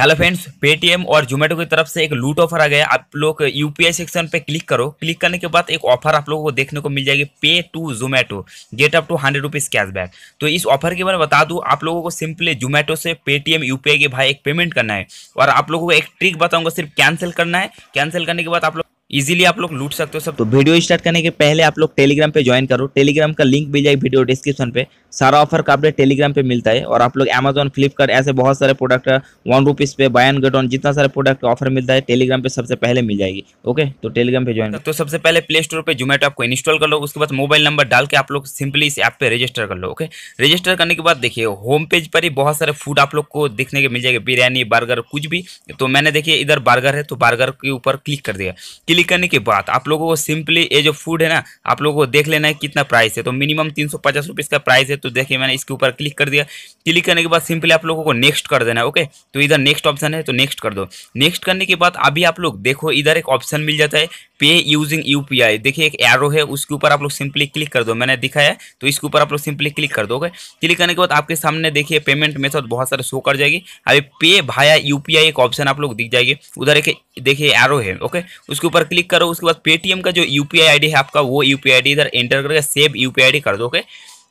hello friends Paytm और जोमेटो की तरफ से एक लूट ऑफर आ गया आप लोग यूपीआई सेक्शन पे क्लिक करो क्लिक करने के बाद एक ऑफर आप लोगों को देखने को मिल जाएगी pay to Zomato get up to hundred rupees cashback तो इस ऑफर के बारे में बता दूं आप लोगों को सिंपली जोमेटो से पेटीएम यूपीआई के भाई एक पेमेंट करना है और आप लोगों को एक ट्रिक बताऊँगा सिर्फ कैंसिल करना है कैंसिल करने के बाद आप लोग इजीली आप लोग लूट सकते हो सब तो वीडियो स्टार्ट करने के पहले आप लोग टेलीग्राम पे ज्वाइन करो टेलीग्राम का लिंक मिल जाएगी वीडियो डिस्क्रिप्शन पे सारा ऑफर का अपडेट टेलीग्राम पे मिलता है और आप लोग अमेजोन फ्लिपकार्ट ऐसे बहुत सारे product one rupees pay buy get on जितना सारे प्रोडक्ट ऑफर मिलता है टेलीग्राम पे सबसे पहले मिल जाएगी ओके तो टेलीग्राम पे ज्वाइन तो सबसे पहले प्ले स्टोर पर जोमेटो आपको को इंस्टॉल कर लो उसके बाद मोबाइल नंबर डाल के आप लोग सिंपली इस ऐप पर रजिस्टर कर लो ओके रजिस्टर करने के बाद देखिए होम पेज पर ही बहुत सारे फूड आप लोग को देखने के मिल जाएगा बिरयानी बर्गर कुछ भी तो मैंने देखिए इधर बर्गर है तो बर्गर के ऊपर क्लिक कर दिया क्लिक क्लिक करने के बाद आप लोगों को सिंपली ये जो फूड है ना आप लोगों को देख लेना है कितना प्राइस है तो मिनिमम तीन सौ पचास रुपीज़ का प्राइस है तो देखिए मैंने इसके ऊपर क्लिक कर दिया क्लिक करने के बाद सिंपली आप लोगों को नेक्स्ट कर देना है ओके तो इधर नेक्स्ट ऑप्शन है तो नेक्स्ट कर दो नेक्स्ट करने के बाद अभी आप लोग देखो इधर एक ऑप्शन मिल जाता है पे यूजिंग यूपीआई देखिए एक एरो है उसके ऊपर आप लोग सिंपली क्लिक कर दो मैंने दिखाया तो इसके ऊपर आप लोग सिंपली क्लिक कर दोगे क्लिक करने के बाद आपके सामने देखिए पेमेंट मेथड बहुत सारे शो कर जाएगी अभी पे भाया यूपीआई एक ऑप्शन आप लोग दिख जाएगी उधर एक देखिए एरो है ओके उसके ऊपर क्लिक करो उसके बाद पेटीएम का जो यूपीआई पी है आपका वो यूपीआई आईडी इधर एंटर करके सेव यूपीआई आईडी कर दो ओके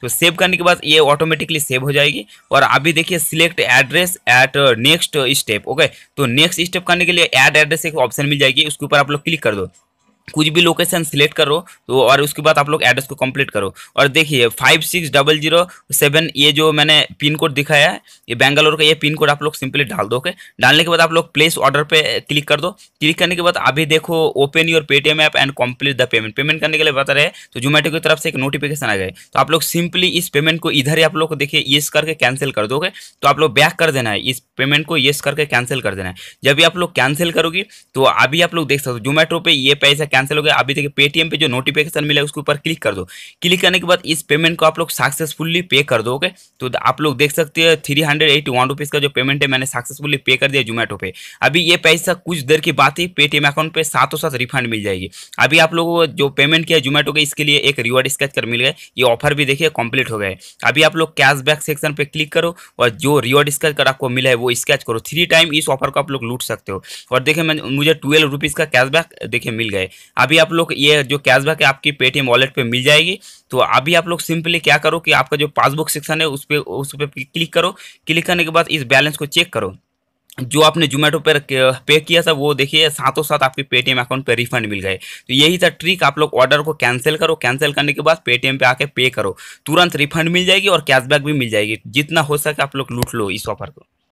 तो सेव करने के बाद ये ऑटोमेटिकली सेव हो जाएगी और अभी देखिए select address at next step okay तो नेक्स्ट स्टेप करने के लिए एड एड्रेस एक ऑप्शन मिल जाएगी उसके ऊपर आप लोग क्लिक कर दो कुछ भी लोकेशन सिलेक्ट करो तो और उसके बाद आप लोग एड्रेस को कंप्लीट करो और देखिए five six double zero seven ये जो मैंने पिन कोड दिखाया है ये बेंगलोर का ये पिन कोड आप लोग सिंपली डाल दो ओके डालने के बाद आप लोग प्लेस ऑर्डर पे क्लिक कर दो क्लिक करने के बाद अभी देखो open your Paytm app and complete the payment payment करने के लिए बता रहे हैं तो जोमेटो की तरफ से एक नोटिफिकेशन आ गए तो आप लोग सिंपली इस पेमेंट को इधर ही आप लोग को देखिए येस करके कैंसिल कर दो ओके तो आप लोग बैक कर देना है इस पेमेंट को येस करके कैंसिल कर देना है जब भी आप लोग कैंसिल करोगी तो अभी आप लोग देख सकते हो जोमेटो पर ये पैसा कैंसिल हो गया अभी देखिए पेटीएम पे जो नोटिफिकेशन मिला उसके ऊपर क्लिक कर दो क्लिक करने के बाद इस पेमेंट को आप लोग सक्सेसफुली पे कर दो ओके तो आप लोग देख सकते हैं three hundred eighty one rupees का जो पेमेंट है मैंने सक्सेसफुली पे कर दिया जोमेटो पे अभी ये पैसा कुछ देर की बात ही पेटीएम अकाउंट पर सातों साथ रिफंड मिल जाएगी अभी आप लोगों को जो पेमेंट किया जोमेटो के इसके लिए एक रिवॉर्ड स्केच कर मिल गया ये ऑफर भी देखिए कंप्लीट हो गया अभी आप लोग कैशबैक सेक्शन पे क्लिक करो और जो रिवॉर्ड स्केच कर आपको मिला है वो स्केच करो थ्री टाइम इस ऑफर को आप लोग लूट सकते हो और देखिए मुझे ट्वेल्व रुपीज़ का कैशबैक देखिए मिल गए अभी आप लोग ये जो कैशबैक है आपकी पेटीएम वॉलेट पे मिल जाएगी तो अभी आप लोग सिंपली क्या करो कि आपका जो पासबुक सेक्शन है उस पर उस पर क्लिक करो क्लिक करने के बाद इस बैलेंस को चेक करो जो आपने जोमेटो पर पे किया था वो देखिए साथों साथ आपके पेटीएम अकाउंट पर पे रिफंड मिल गए तो यही था ट्रिक आप लोग ऑर्डर को कैंसिल करो कैंसिल करने के बाद पेटीएम पे आके पे करो तुरंत रिफंड मिल जाएगी और कैशबैक भी मिल जाएगी जितना हो सके आप लोग लूट लो इस ऑफर को